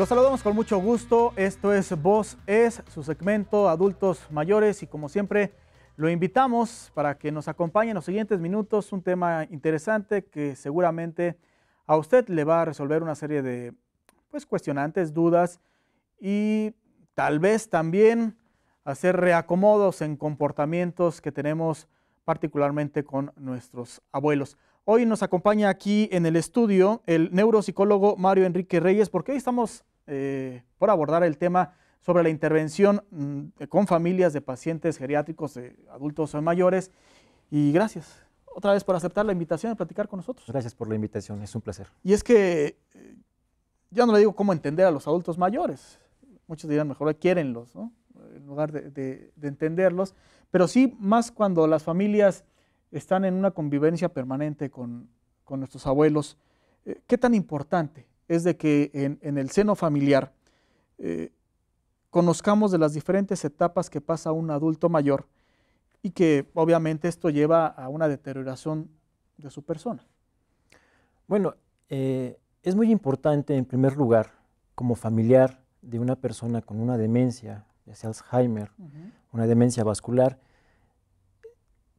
Los saludamos con mucho gusto. Esto es Voz Es, su segmento Adultos Mayores y como siempre lo invitamos para que nos acompañe en los siguientes minutos un tema interesante que seguramente a usted le va a resolver una serie de pues cuestionantes, dudas y tal vez también hacer reacomodos en comportamientos que tenemos particularmente con nuestros abuelos. Hoy nos acompaña aquí en el estudio el neuropsicólogo Mario Enrique Reyes, porque hoy estamos eh, por abordar el tema sobre la intervención mm, con familias de pacientes geriátricos, adultos o mayores. Y gracias otra vez por aceptar la invitación de platicar con nosotros. Gracias por la invitación, es un placer. Y es que eh, ya no le digo cómo entender a los adultos mayores. Muchos dirán, mejor quierenlos, ¿no? en lugar de, entenderlos. Pero sí, más cuando las familias están en una convivencia permanente con, con nuestros abuelos, eh, ¿qué tan importante es de que en, el seno familiar eh, conozcamos de las diferentes etapas que pasa un adulto mayor y que obviamente esto lleva a una deterioración de su persona. Bueno, eh, es muy importante en primer lugar, como familiar de una persona con una demencia, ya sea Alzheimer, una demencia vascular,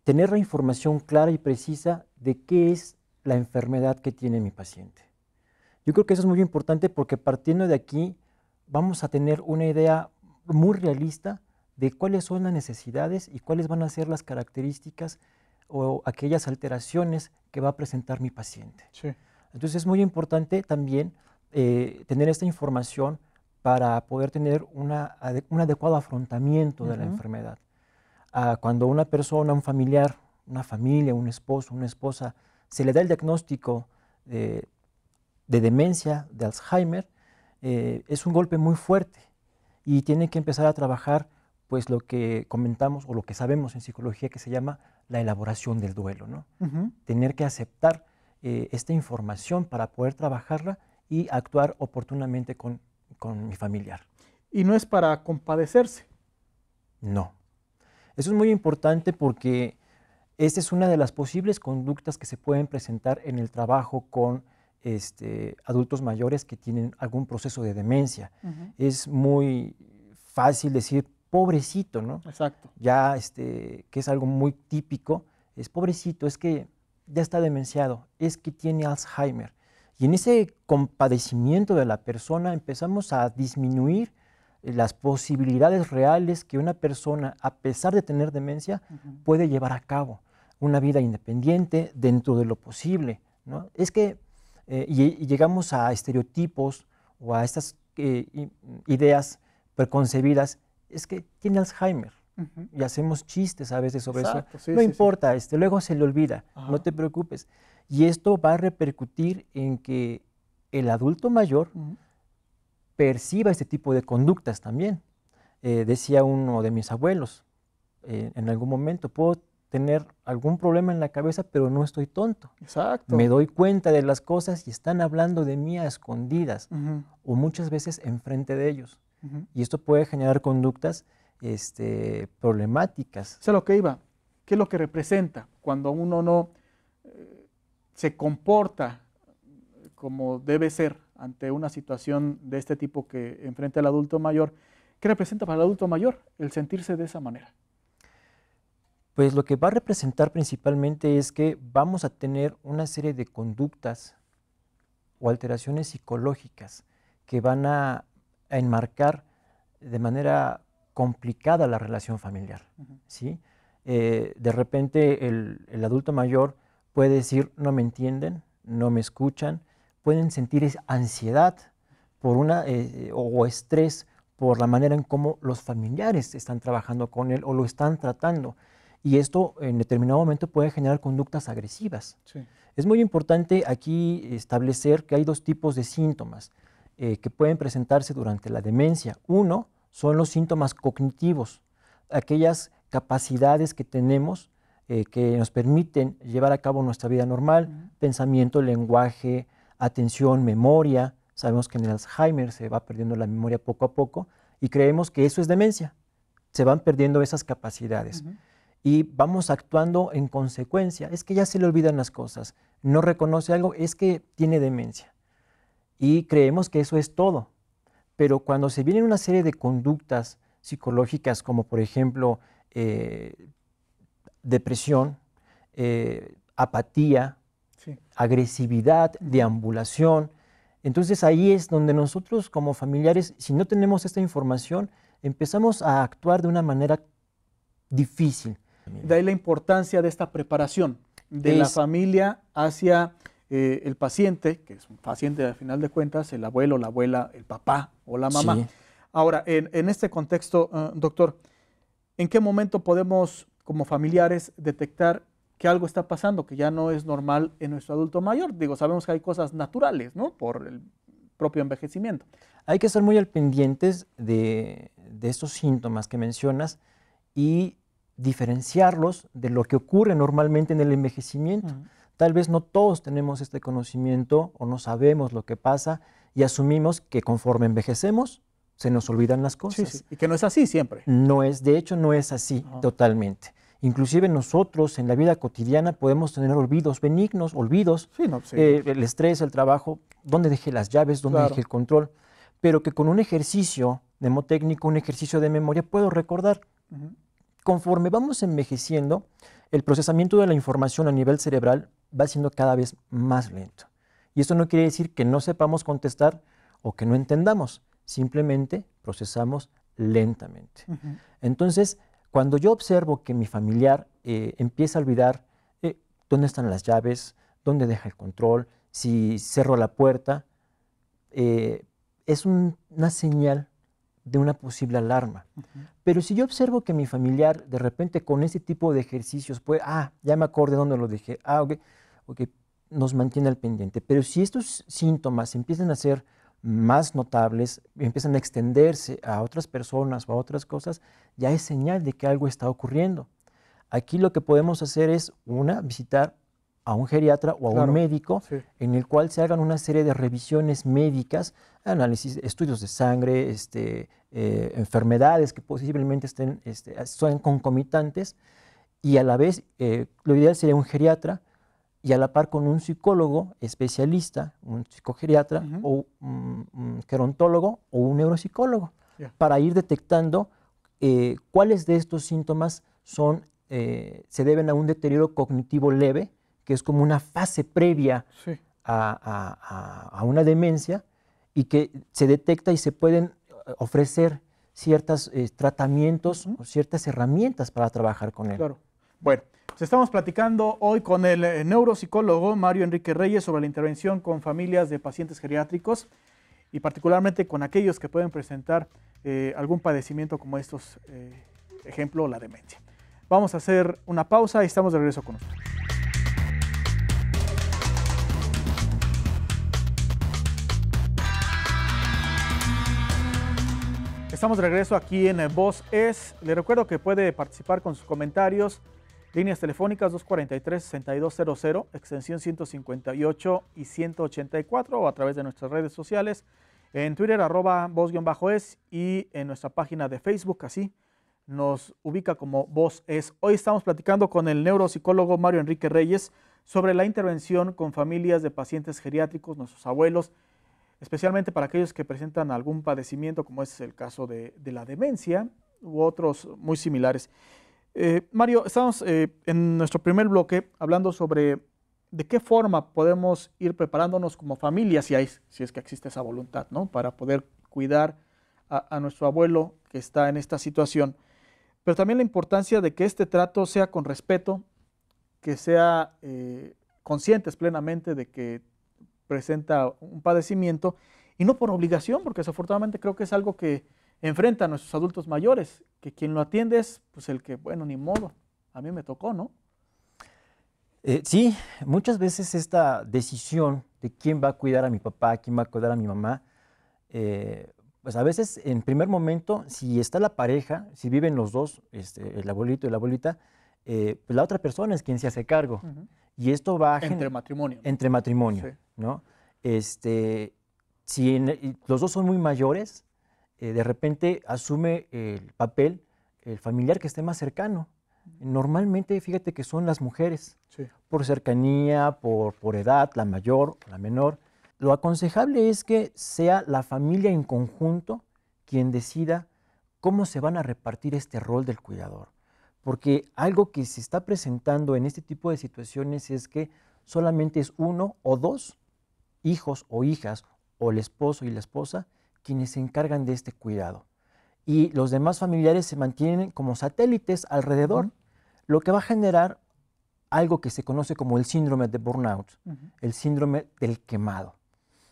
tener la información clara y precisa de qué es la enfermedad que tiene mi paciente. Yo creo que eso es muy importante porque partiendo de aquí vamos a tener una idea muy realista de cuáles son las necesidades y cuáles van a ser las características o aquellas alteraciones que va a presentar mi paciente. Entonces es muy importante también eh, tener esta información para poder tener una, un adecuado afrontamiento de la enfermedad. cuando una persona, un familiar, una familia, un esposo, una esposa, se le da el diagnóstico de de demencia, de Alzheimer, eh, es un golpe muy fuerte y tiene que empezar a trabajar pues lo que comentamos o lo que sabemos en psicología que se llama la elaboración del duelo, ¿no? Tener que aceptar eh, esta información para poder trabajarla y actuar oportunamente con, con mi familiar. ¿Y no es para compadecerse? No. Eso es muy importante porque esta es una de las posibles conductas que se pueden presentar en el trabajo con este, adultos mayores que tienen algún proceso de demencia. Es muy fácil decir pobrecito, ¿no? Exacto. Ya, este, que es algo muy típico, es pobrecito, es que ya está demenciado, es que tiene Alzheimer. Y en ese compadecimiento de la persona empezamos a disminuir eh, las posibilidades reales que una persona, a pesar de tener demencia, puede llevar a cabo. Una vida independiente dentro de lo posible. ¿no? Es que eh, y, llegamos a estereotipos o a estas eh, ideas preconcebidas, es que tiene Alzheimer. Y hacemos chistes a veces sobre eso. no importa, Este, luego se le olvida, no te preocupes. Y esto va a repercutir en que el adulto mayor perciba este tipo de conductas también. Eh, decía uno de mis abuelos, en algún momento, puedo tener algún problema en la cabeza, pero no estoy tonto. Exacto. Me doy cuenta de las cosas y están hablando de mí a escondidas o muchas veces enfrente de ellos. Y esto puede generar conductas este, problemáticas. O sea, lo que iba, ¿qué es lo que representa cuando uno no eh, se comporta como debe ser ante una situación de este tipo que enfrenta al adulto mayor? ¿Qué representa para el adulto mayor el sentirse de esa manera? Pues lo que va a representar principalmente es que vamos a tener una serie de conductas o alteraciones psicológicas que van a, enmarcar de manera complicada la relación familiar. ¿sí? Eh, de repente el, adulto mayor puede decir no me entienden, no me escuchan, pueden sentir ansiedad por una, eh, eh, o estrés por la manera en cómo los familiares están trabajando con él o lo están tratando y esto en determinado momento puede generar conductas agresivas. Es muy importante aquí establecer que hay dos tipos de síntomas eh, que pueden presentarse durante la demencia. Uno son los síntomas cognitivos, aquellas capacidades que tenemos eh, que nos permiten llevar a cabo nuestra vida normal, pensamiento, lenguaje, atención, memoria. Sabemos que en el Alzheimer se va perdiendo la memoria poco a poco y creemos que eso es demencia. Se van perdiendo esas capacidades y vamos actuando en consecuencia. Es que ya se le olvidan las cosas, no reconoce algo, es que tiene demencia. Y creemos que eso es todo. Pero cuando se vienen una serie de conductas psicológicas, como por ejemplo eh, depresión, eh, apatía, agresividad, deambulación, entonces ahí es donde nosotros como familiares, si no tenemos esta información, empezamos a actuar de una manera difícil. De ahí la importancia de esta preparación de la familia hacia eh, el paciente, que es un paciente al final de cuentas, el abuelo, la abuela, el papá o la mamá. Ahora, en, este contexto, eh, doctor, ¿en qué momento podemos, como familiares, detectar que algo está pasando, que ya no es normal en nuestro adulto mayor? Digo, sabemos que hay cosas naturales, ¿no? Por el propio envejecimiento. Hay que ser muy al pendientes de, de estos síntomas que mencionas y diferenciarlos de lo que ocurre normalmente en el envejecimiento. Tal vez no todos tenemos este conocimiento o no sabemos lo que pasa y asumimos que conforme envejecemos se nos olvidan las cosas. Y que no es así siempre. No es, de hecho no es así totalmente. Inclusive nosotros en la vida cotidiana podemos tener olvidos benignos, olvidos, eh, el estrés, el trabajo, dónde dejé las llaves, dónde dejé el control, pero que con un ejercicio mnemotécnico, un ejercicio de memoria, puedo recordar conforme vamos envejeciendo, el procesamiento de la información a nivel cerebral va siendo cada vez más lento. Y eso no quiere decir que no sepamos contestar o que no entendamos, simplemente procesamos lentamente. Entonces, cuando yo observo que mi familiar eh, empieza a olvidar eh, dónde están las llaves, dónde deja el control, si cerro la puerta, eh, es una señal de una posible alarma. Pero si yo observo que mi familiar de repente con este tipo de ejercicios puede, ah, ya me acordé dónde lo dejé, ah, ok, ok, nos mantiene al pendiente. Pero si estos síntomas empiezan a ser más notables, empiezan a extenderse a otras personas o a otras cosas, ya es señal de que algo está ocurriendo. Aquí lo que podemos hacer es, una, visitar a un geriatra o a un médico en el cual se hagan una serie de revisiones médicas, análisis, estudios de sangre, este, eh, enfermedades que posiblemente estén, este, concomitantes y a la vez eh, lo ideal sería un geriatra y a la par con un psicólogo especialista, un psicogeriatra o un, gerontólogo o un neuropsicólogo para ir detectando eh, cuáles de estos síntomas son, se deben a un deterioro cognitivo leve que es como una fase previa a, una demencia y que se detecta y se pueden eh, ofrecer ciertos eh, tratamientos o ciertas herramientas para trabajar con él. Claro. Bueno, pues estamos platicando hoy con el eh, neuropsicólogo Mario Enrique Reyes sobre la intervención con familias de pacientes geriátricos y particularmente con aquellos que pueden presentar algún padecimiento como estos, eh, ejemplo, la demencia. Vamos a hacer una pausa y estamos de regreso con nosotros. Estamos de regreso aquí en eh, Voz Es. Le recuerdo que puede participar con sus comentarios. Líneas telefónicas 243-6200, extensión 158 y 184 o a través de nuestras redes sociales. En Twitter, arroba voz-es y en nuestra página de Facebook, así nos ubica como Voz Es. Hoy estamos platicando con el neuropsicólogo Mario Enrique Reyes sobre la intervención con familias de pacientes geriátricos, nuestros abuelos, especialmente para aquellos que presentan algún padecimiento, como es el caso de, la demencia u otros muy similares. Eh, Mario, estamos eh, en nuestro primer bloque hablando sobre de qué forma podemos ir preparándonos como familia, si, si es que existe esa voluntad, ¿no? para poder cuidar a, nuestro abuelo que está en esta situación. Pero también la importancia de que este trato sea con respeto, que sea eh, conscientes plenamente de que presenta un padecimiento, y no por obligación, porque desafortunadamente creo que es algo que enfrentan nuestros adultos mayores, que quien lo atiende es pues, el que, bueno, ni modo, a mí me tocó, ¿no? Eh, sí, muchas veces esta decisión de quién va a cuidar a mi papá, quién va a cuidar a mi mamá, eh, pues a veces en primer momento, si está la pareja, si viven los dos, este, el abuelito y la abuelita, eh, pues, la otra persona es quien se hace cargo. Y esto va... Entre matrimonio. Entre matrimonio, ¿no? Este, si los dos son muy mayores, eh, de repente asume el papel el familiar que esté más cercano. Normalmente, fíjate que son las mujeres, por cercanía, por, por edad, la mayor la menor. Lo aconsejable es que sea la familia en conjunto quien decida cómo se van a repartir este rol del cuidador. Porque algo que se está presentando en este tipo de situaciones es que solamente es uno o dos hijos o hijas o el esposo y la esposa quienes se encargan de este cuidado. Y los demás familiares se mantienen como satélites alrededor, lo que va a generar algo que se conoce como el síndrome de burnout, el síndrome del quemado.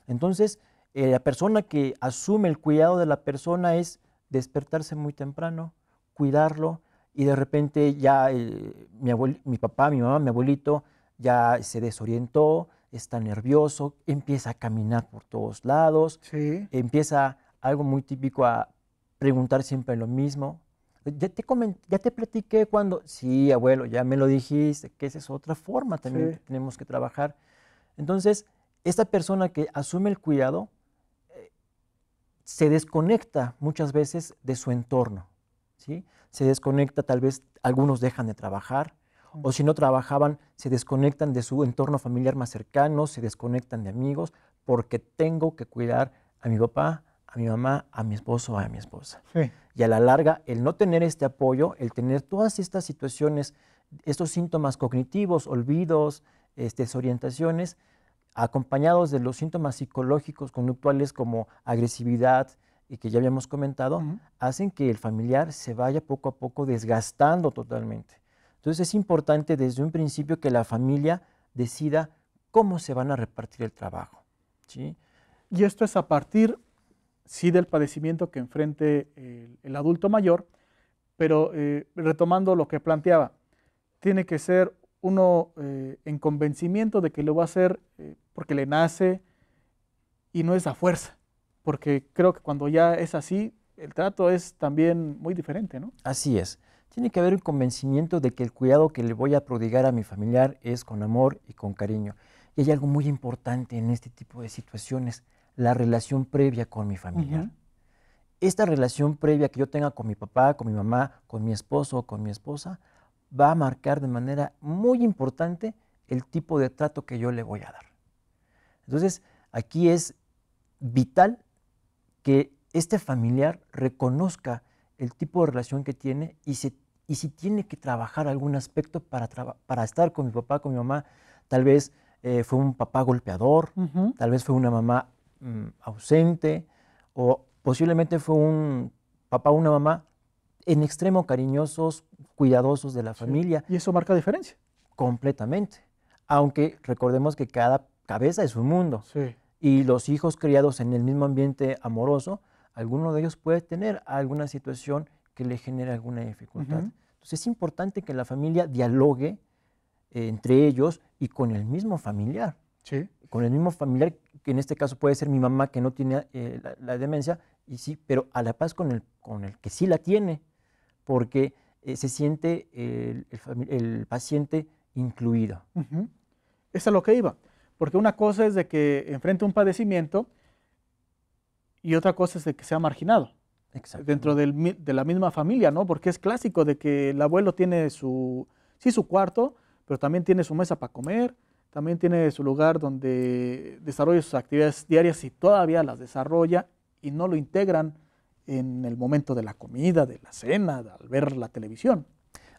Entonces, eh, la persona que asume el cuidado de la persona es despertarse muy temprano, cuidarlo, y de repente ya eh, mi, mi papá, mi mamá, mi abuelito ya se desorientó, está nervioso, empieza a caminar por todos lados, empieza algo muy típico a preguntar siempre lo mismo. Ya te, ya te platiqué cuando, sí, abuelo, ya me lo dijiste, que esa es otra forma también que tenemos que trabajar. Entonces, esta persona que asume el cuidado eh, se desconecta muchas veces de su entorno. Se desconecta, tal vez algunos dejan de trabajar, o si no trabajaban, se desconectan de su entorno familiar más cercano, se desconectan de amigos, porque tengo que cuidar a mi papá, a mi mamá, a mi esposo, a mi esposa. Y a la larga, el no tener este apoyo, el tener todas estas situaciones, estos síntomas cognitivos, olvidos, este, desorientaciones, acompañados de los síntomas psicológicos, conductuales como agresividad, y que ya habíamos comentado, hacen que el familiar se vaya poco a poco desgastando totalmente. Entonces es importante desde un principio que la familia decida cómo se van a repartir el trabajo. Y esto es a partir, sí, del padecimiento que enfrente el, adulto mayor, pero eh, retomando lo que planteaba, tiene que ser uno eh, en convencimiento de que lo va a hacer eh, porque le nace y no es a fuerza porque creo que cuando ya es así, el trato es también muy diferente, ¿no? Así es. Tiene que haber un convencimiento de que el cuidado que le voy a prodigar a mi familiar es con amor y con cariño. Y hay algo muy importante en este tipo de situaciones, la relación previa con mi familiar. Esta relación previa que yo tenga con mi papá, con mi mamá, con mi esposo o con mi esposa, va a marcar de manera muy importante el tipo de trato que yo le voy a dar. Entonces, aquí es vital que este familiar reconozca el tipo de relación que tiene y, si tiene que trabajar algún aspecto para, estar con mi papá, con mi mamá, tal vez eh, fue un papá golpeador, tal vez fue una mamá mm, ausente o posiblemente fue un papá o una mamá en extremo cariñosos, cuidadosos de la familia. Y eso marca diferencia. Completamente. Aunque recordemos que cada cabeza es un mundo. Sí y los hijos criados en el mismo ambiente amoroso, alguno de ellos puede tener alguna situación que le genere alguna dificultad. Entonces es importante que la familia dialogue eh, entre ellos y con el mismo familiar. Sí. Con el mismo familiar, que en este caso puede ser mi mamá que no tiene eh, la, demencia, y sí, pero a la paz con el, con el que sí la tiene, porque eh, se siente el, paciente incluido. Es lo que iba. Porque una cosa es de que enfrente un padecimiento y otra cosa es de que sea marginado. Dentro de la misma familia, ¿no? Porque es clásico de que el abuelo tiene su, sí, su cuarto, pero también tiene su mesa para comer, también tiene su lugar donde desarrolla sus actividades diarias y todavía las desarrolla y no lo integran en el momento de la comida, de la cena, al ver la televisión.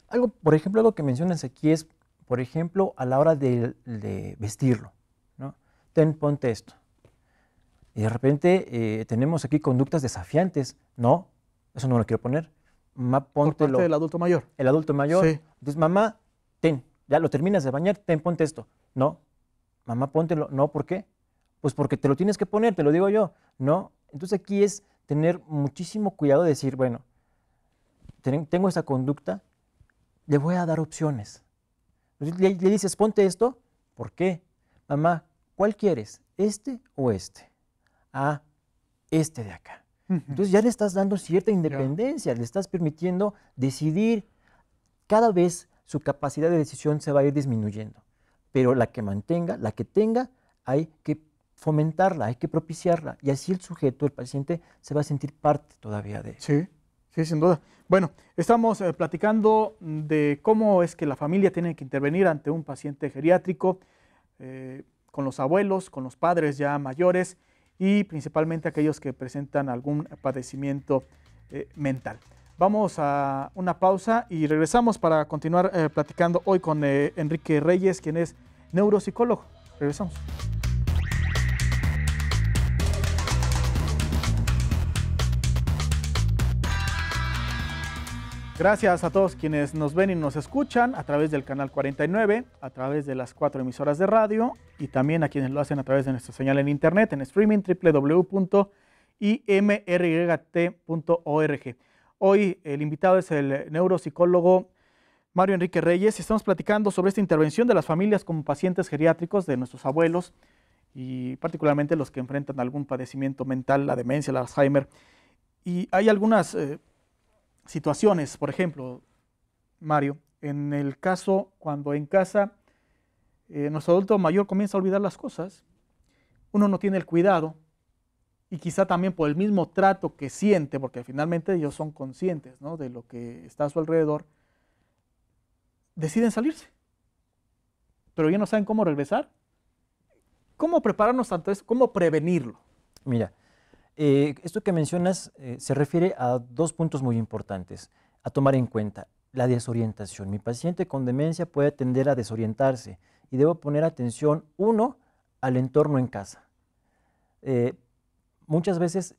Algo, por ejemplo, algo que mencionas aquí es, por ejemplo, a la hora de vestirlo ten, ponte esto. Y de repente eh, tenemos aquí conductas desafiantes. No, eso no lo quiero poner. Mamá, póntelo. el adulto mayor. El adulto mayor. Sí. Entonces, mamá, ten, ya lo terminas de bañar, ten, ponte esto. No, mamá, póntelo. No, ¿por qué? Pues porque te lo tienes que poner, te lo digo yo. No, entonces aquí es tener muchísimo cuidado de decir, bueno, tengo esa conducta, le voy a dar opciones. Le, le dices, ponte esto, ¿por qué? Mamá, ¿Cuál quieres? ¿Este o este? Ah, este de acá. Entonces ya le estás dando cierta independencia, le estás permitiendo decidir. Cada vez su capacidad de decisión se va a ir disminuyendo, pero la que mantenga, la que tenga, hay que fomentarla, hay que propiciarla. Y así el sujeto, el paciente, se va a sentir parte todavía de él. Sí, sí, sin duda. Bueno, estamos eh, platicando de cómo es que la familia tiene que intervenir ante un paciente geriátrico. Eh, con los abuelos, con los padres ya mayores y principalmente aquellos que presentan algún padecimiento eh, mental. Vamos a una pausa y regresamos para continuar eh, platicando hoy con eh, Enrique Reyes, quien es neuropsicólogo. Regresamos. Gracias a todos quienes nos ven y nos escuchan a través del canal 49, a través de las cuatro emisoras de radio y también a quienes lo hacen a través de nuestra señal en internet en streaming www.imryt.org. Hoy el invitado es el neuropsicólogo Mario Enrique Reyes y estamos platicando sobre esta intervención de las familias como pacientes geriátricos de nuestros abuelos y particularmente los que enfrentan algún padecimiento mental, la demencia, el Alzheimer. Y hay algunas eh, situaciones, por ejemplo, Mario, en el caso cuando en casa eh, nuestro adulto mayor comienza a olvidar las cosas, uno no tiene el cuidado y quizá también por el mismo trato que siente, porque finalmente ellos son conscientes de lo que está a su alrededor, deciden salirse, pero ya no saben cómo regresar. ¿Cómo prepararnos tanto eso? ¿Cómo prevenirlo? Mira, eh, esto que mencionas eh, se refiere a dos puntos muy importantes a tomar en cuenta. La desorientación. Mi paciente con demencia puede tender a desorientarse y debo poner atención, uno, al entorno en casa. Eh, muchas veces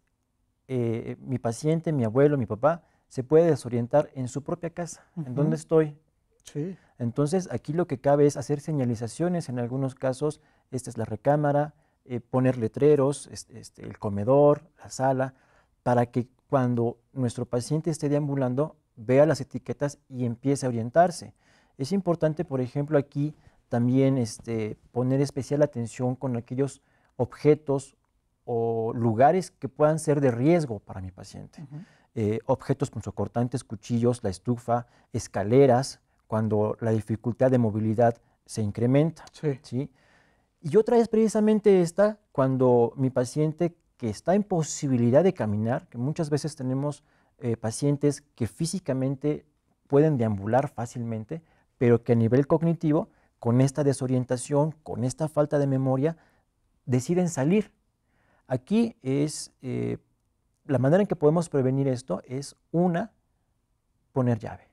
mi paciente, mi abuelo, mi papá, se puede desorientar en su propia casa, en donde estoy. Entonces, aquí lo que cabe es hacer señalizaciones, en algunos casos, esta es la recámara, eh, poner letreros, este, el comedor, la sala, para que cuando nuestro paciente esté deambulando vea las etiquetas y empiece a orientarse. Es importante, por ejemplo, aquí también este, poner especial atención con aquellos objetos o lugares que puedan ser de riesgo para mi paciente. Eh, objetos como eh, objetos cuchillos, la estufa, escaleras, cuando la dificultad de movilidad se incrementa. ¿sí? Y otra es precisamente esta, cuando mi paciente que está en posibilidad de caminar, que muchas veces tenemos eh, pacientes que físicamente pueden deambular fácilmente, pero que a nivel cognitivo, con esta desorientación, con esta falta de memoria, deciden salir. Aquí es eh, la manera en que podemos prevenir esto es una, poner llave.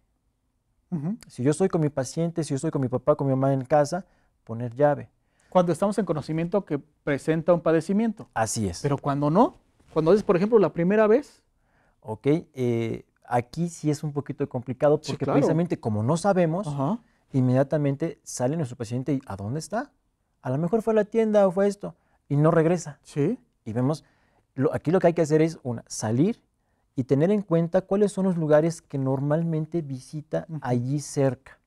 Si yo estoy con mi paciente, si yo estoy con mi papá, con mi mamá en casa, poner llave cuando estamos en conocimiento que presenta un padecimiento. Así es. Pero cuando no, cuando es, por ejemplo, la primera vez. Ok, eh, aquí sí es un poquito complicado porque precisamente como no sabemos, inmediatamente sale nuestro paciente y ¿a dónde está? A lo mejor fue a la tienda o fue esto y no regresa. Sí. Y vemos, lo, aquí lo que hay que hacer es, una, salir y tener en cuenta cuáles son los lugares que normalmente visita allí cerca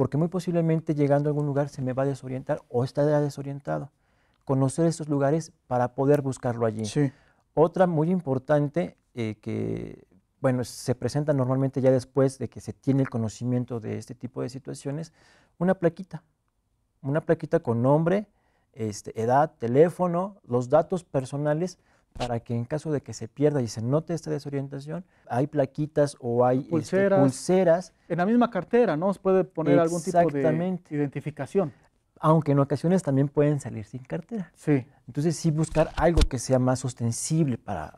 porque muy posiblemente llegando a algún lugar se me va a desorientar o estará desorientado. Conocer estos lugares para poder buscarlo allí. Otra muy importante eh, que, bueno, se presenta normalmente ya después de que se tiene el conocimiento de este tipo de situaciones, una plaquita. Una plaquita con nombre, este, edad, teléfono, los datos personales para que en caso de que se pierda y se note esta desorientación, hay plaquitas o hay este, pulseras. En la misma cartera, ¿no? Se puede poner algún tipo de identificación. Aunque en ocasiones también pueden salir sin cartera. Sí. Entonces sí buscar algo que sea más ostensible para,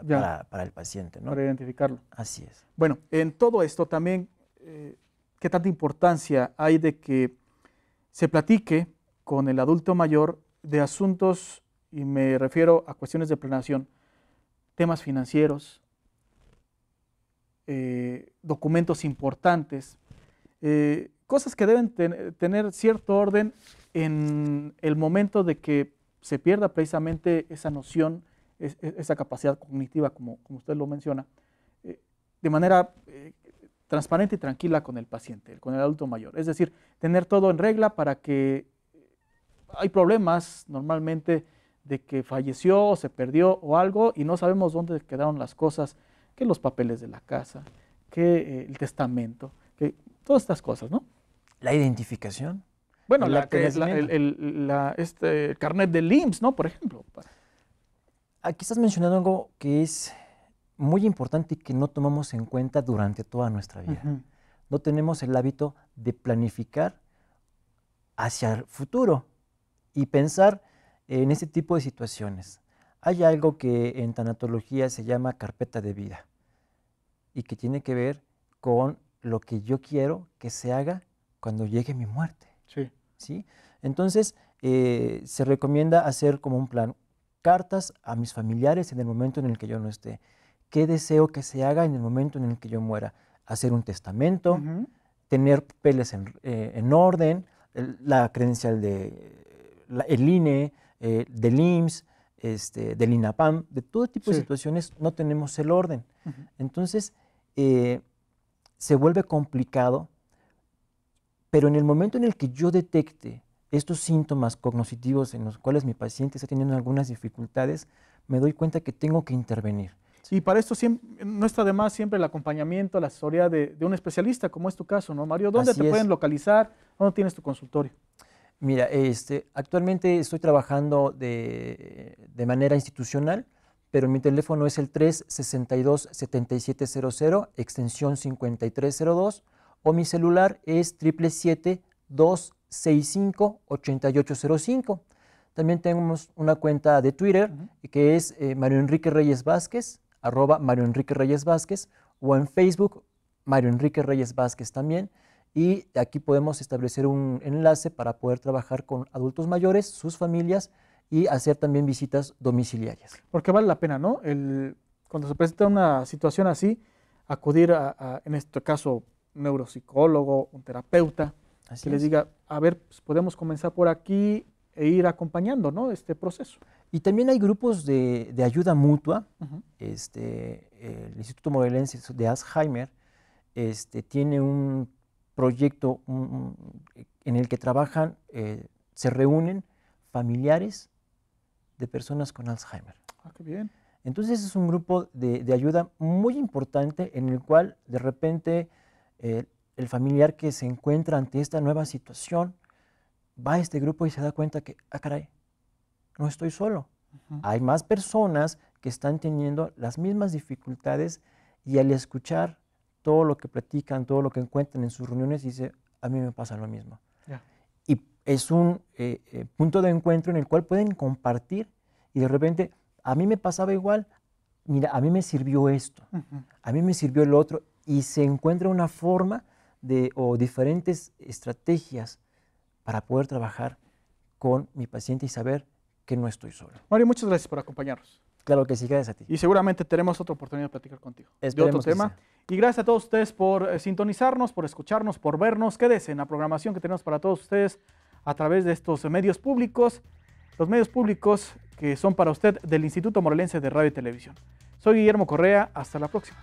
para, el paciente, ¿no? Para identificarlo. Así es. Bueno, en todo esto también, eh, ¿qué tanta importancia hay de que se platique con el adulto mayor de asuntos, y me refiero a cuestiones de planeación, temas financieros, eh, documentos importantes, eh, cosas que deben tener cierto orden en el momento de que se pierda precisamente esa noción, e-, e-, esa capacidad cognitiva, como, como usted lo menciona, eh, de manera transparente y tranquila con el paciente, con el adulto mayor. Es decir, tener todo en regla para que hay problemas normalmente de que falleció o se perdió o algo y no sabemos dónde quedaron las cosas, que los papeles de la casa, que eh, el testamento, que todas estas cosas, ¿no? La identificación. Bueno, la, el, este, carnet de IMSS, ¿no? Por ejemplo. Aquí estás mencionando algo que es muy importante y que no tomamos en cuenta durante toda nuestra vida. No tenemos el hábito de planificar hacia el futuro y pensar en este tipo de situaciones. Hay algo que en tanatología se llama carpeta de vida y que tiene que ver con lo que yo quiero que se haga cuando llegue mi muerte. Sí. Entonces, eh, se recomienda hacer como un plan cartas a mis familiares en el momento en el que yo no esté. ¿Qué deseo que se haga en el momento en el que yo muera? Hacer un testamento, tener papeles eh, en, orden, la credencial de el INE, de eh, del IMSS, este, del INAPAM, de todo tipo de situaciones, no tenemos el orden. Entonces, eh, se vuelve complicado, pero en el momento en el que yo detecte estos síntomas cognitivos en los cuales mi paciente está teniendo algunas dificultades, me doy cuenta que tengo que intervenir. y para esto siempre, no está de más siempre el acompañamiento, la asesoría de, un especialista, como es tu caso, ¿no, Mario? ¿Dónde te pueden localizar? ¿Dónde tienes tu consultorio? Mira, este, actualmente estoy trabajando de, manera institucional, pero mi teléfono es el 362-7700, extensión 5302, o mi celular es 777-265-8805. También tenemos una cuenta de Twitter que es eh, Mario Enrique Reyes Vázquez, arroba Mario Enrique Reyes Vázquez, o en Facebook Mario Enrique Reyes Vázquez también y aquí podemos establecer un enlace para poder trabajar con adultos mayores, sus familias y hacer también visitas domiciliarias. Porque vale la pena, ¿no? El, cuando se presenta una situación así, acudir a, en este caso, un neuropsicólogo, un terapeuta, que les diga, a ver, pues, podemos comenzar por aquí e ir acompañando, ¿no? Este proceso. Y también hay grupos de, ayuda mutua. este, el Instituto Morelense de Alzheimer este, tiene un proyecto mm, mm, en el que trabajan, eh, se reúnen familiares de personas con Alzheimer. Ah, qué bien. Entonces es un grupo de, ayuda muy importante en el cual de repente eh, el familiar que se encuentra ante esta nueva situación va a este grupo y se da cuenta que, ah, caray, no estoy solo. Hay más personas que están teniendo las mismas dificultades y al escuchar todo lo que platican, todo lo que encuentran en sus reuniones, dice, a mí me pasa lo mismo. Y es un eh, eh, punto de encuentro en el cual pueden compartir y de repente, a mí me pasaba igual, mira, a mí me sirvió esto, a mí me sirvió el otro, y se encuentra una forma de, o diferentes estrategias para poder trabajar con mi paciente y saber que no estoy solo. Mario, muchas gracias por acompañarnos. Claro que sí, gracias a ti. Y seguramente tenemos otra oportunidad de platicar contigo de otro tema. Y gracias a todos ustedes por eh, sintonizarnos, por escucharnos, por vernos. Quédense en la programación que tenemos para todos ustedes a través de estos medios públicos, los medios públicos que son para usted del Instituto Morelense de Radio y Televisión. Soy Guillermo Correa, hasta la próxima.